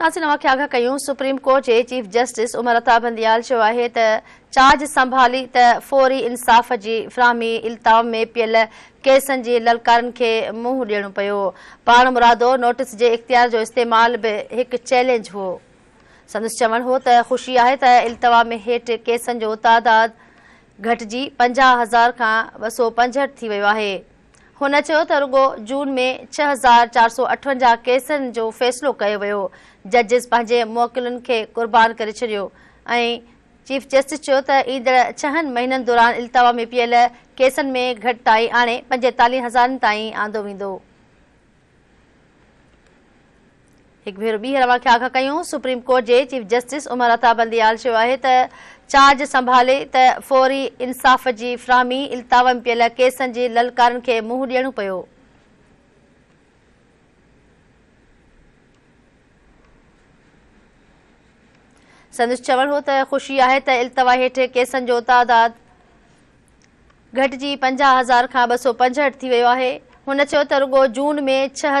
नासिना खे आगाह कयूं सुप्रीम कोर्ट जे चीफ जस्टिस उमरता बंदियाल चयो आहे त चार्ज संभाली त फौरी इंसाफ़ जी फ्राहमी अल्ताउ में पियल केसनि जे ललकारनि खे मुंहुं डि॒यणो पियो पाण मुरादो नोटिस जे इख़्तियार जो इस्तेमाल बि हिकु चैलेंज हो संदसि चवण हो त ख़ुशी आहे त अल्तवा में हेठि केसनि जो तइदादु घटिजी पंजाह हज़ार खां ॿ सौ पंजहठि थी वयो आहे हुन चयो त रुॻो जून में छह हज़ार चार सौ अठवंजाह केसनि जो फ़ैसिलो कयो वियो जजिस पंहिंजे मोकिलुनि खे क़ुर्बान करे छॾियो ऐं चीफ जस्टिस चयो त ईंदड़ छहनि महीननि दौरान इल्तवा में पियल केसनि में घटिताई आणे पंजेतालीह हज़ारनि ताईं आंदो वेंदो एक भेर ॿीहर वाख्या कयूं सुप्रीम कोर्ट के चीफ जस्टिस उमर अता बंदियाल चयो चार्ज संभाले त फौरी इंसाफ़ की फ्राहमी इल्तावम पियल केसनि जी ललकारनि खे मुंहुं ॾियणो पियो संदसि चवण हो त ख़ुशी आहे इल्तवा हेठि केसनि जो तादाद घटिजी पंजाह हज़ार खां ॿ सौ थी वियो आहे हुन रुगो जून में छह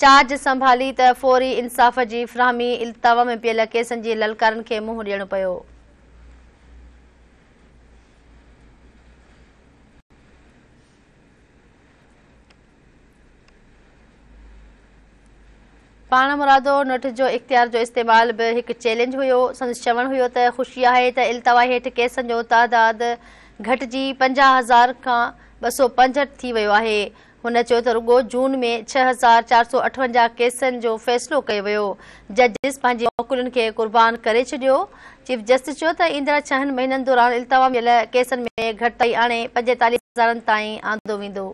चार्ज संभाली त फौरी इंसाफ़ जी फ्राहमी इल्तवा में पियल केसनि जी ललकारनि खे मुंहुं ॾियणो पियो पाण मुरादो नट्ियार जो इख़्तियार जो इस्तेमाल बि हिकु चैलेंज हुयो संदसि चवणु हुयो त ख़ुशी आहे त इल्तवा हेठि केसनि जो तइदादु घटिजी पंजाह हज़ार खां ॿ सौ पंजहठि थी वियो आहे हुन चयो त रुॻो जून में छह हज़ार चारि सौ अठवंजाह केसनि जो फ़ैसिलो कयो वियो जजिस पंहिंजी मौकिलुनि खे कुर्बान करे छॾियो चीफ जस्टिस चयो त ईंदड़ छहनि महीननि दौरान इल्तवा इल्तवाय केसनि में घटिताई आणे पंजेतालीह हज़ारनि ताईं आंदो वेंदो